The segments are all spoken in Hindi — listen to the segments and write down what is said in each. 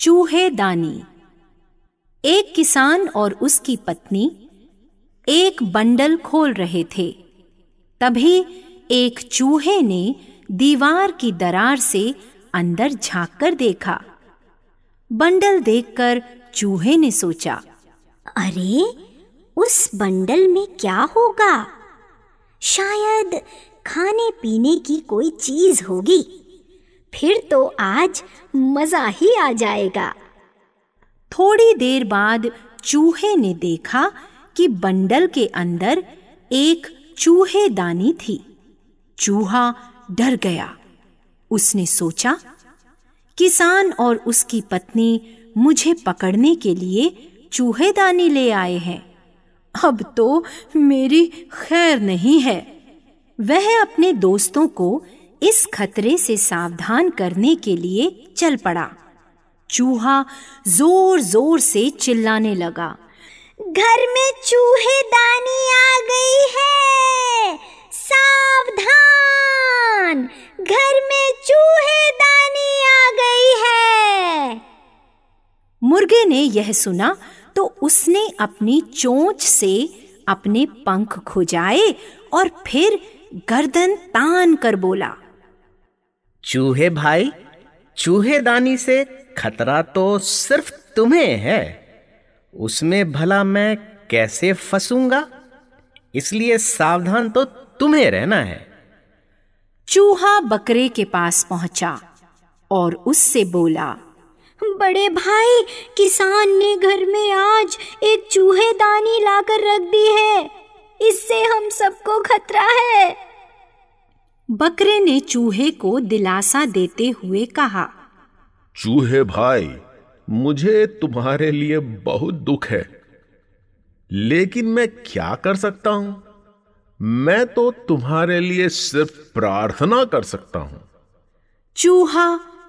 चूहे दानी एक किसान और उसकी पत्नी एक बंडल खोल रहे थे तभी एक चूहे ने दीवार की दरार से अंदर झांक कर देखा बंडल देखकर चूहे ने सोचा अरे उस बंडल में क्या होगा शायद खाने पीने की कोई चीज होगी फिर तो आज मजा ही आ जाएगा थोड़ी देर बाद चूहे ने देखा कि बंडल के अंदर एक चूहे दानी थी चूहा डर गया उसने सोचा किसान और उसकी पत्नी मुझे पकड़ने के लिए चूहे दानी ले आए हैं अब तो मेरी खैर नहीं है वह अपने दोस्तों को इस खतरे से सावधान करने के लिए चल पड़ा चूहा जोर जोर से चिल्लाने लगा घर में चूहे दानी आ गई है सावधान घर में चूहे दानी आ गई है मुर्गे ने यह सुना तो उसने अपनी चोंच से अपने पंख खुजाए और फिर गर्दन तान कर बोला चूहे भाई चूहे दानी से खतरा तो सिर्फ तुम्हें है उसमें भला मैं कैसे फंसूंगा इसलिए सावधान तो तुम्हें रहना है चूहा बकरे के पास पहुंचा और उससे बोला बड़े भाई किसान ने घर में आज एक चूहे दानी लाकर रख दी है इससे हम सबको खतरा है बकरे ने चूहे को दिलासा देते हुए कहा चूहे भाई मुझे तुम्हारे लिए बहुत दुख है लेकिन मैं क्या कर सकता हूं मैं तो तुम्हारे लिए सिर्फ प्रार्थना कर सकता हूं चूहा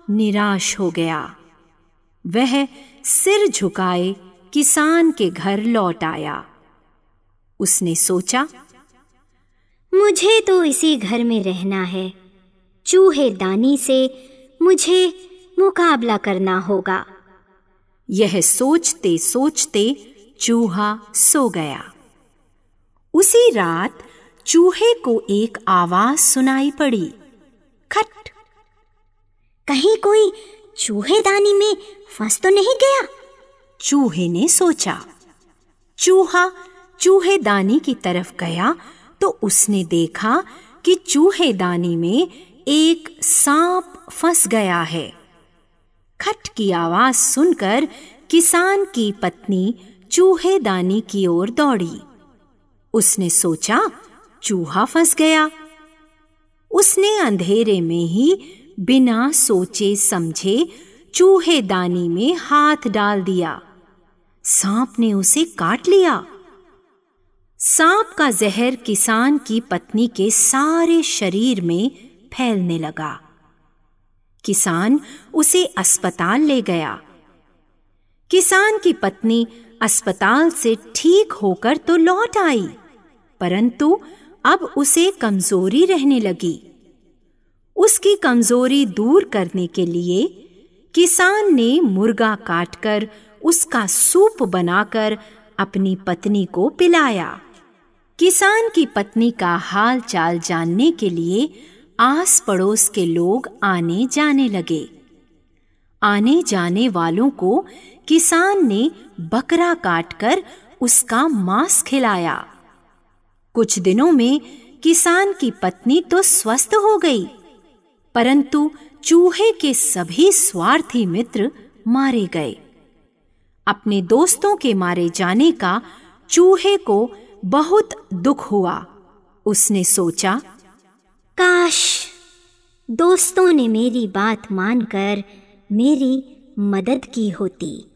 निराश हो गया वह सिर झुकाए किसान के घर लौट आया उसने सोचा मुझे तो इसी घर में रहना है चूहे दानी से मुझे मुकाबला करना होगा यह सोचते सोचते चूहा सो गया उसी रात चूहे को एक आवाज सुनाई पड़ी खट कहीं कोई चूहे दानी में फंस तो नहीं गया चूहे ने सोचा चूहा चूहे दानी की तरफ गया तो उसने देखा कि चूहे दानी में एक सांप फंस गया है खट की आवाज सुनकर किसान की पत्नी चूहे दानी की ओर दौड़ी उसने सोचा चूहा फंस गया उसने अंधेरे में ही बिना सोचे समझे चूहे दानी में हाथ डाल दिया सांप ने उसे काट लिया सांप का जहर किसान की पत्नी के सारे शरीर में फैलने लगा किसान उसे अस्पताल ले गया किसान की पत्नी अस्पताल से ठीक होकर तो लौट आई परंतु अब उसे कमजोरी रहने लगी उसकी कमजोरी दूर करने के लिए किसान ने मुर्गा काटकर उसका सूप बनाकर अपनी पत्नी को पिलाया किसान की पत्नी का हाल चाल जानने के लिए आस पड़ोस के लोग आने जाने लगे आने जाने वालों को किसान ने बकरा काटकर उसका मांस खिलाया कुछ दिनों में किसान की पत्नी तो स्वस्थ हो गई परंतु चूहे के सभी स्वार्थी मित्र मारे गए अपने दोस्तों के मारे जाने का चूहे को बहुत दुख हुआ उसने सोचा काश दोस्तों ने मेरी बात मानकर मेरी मदद की होती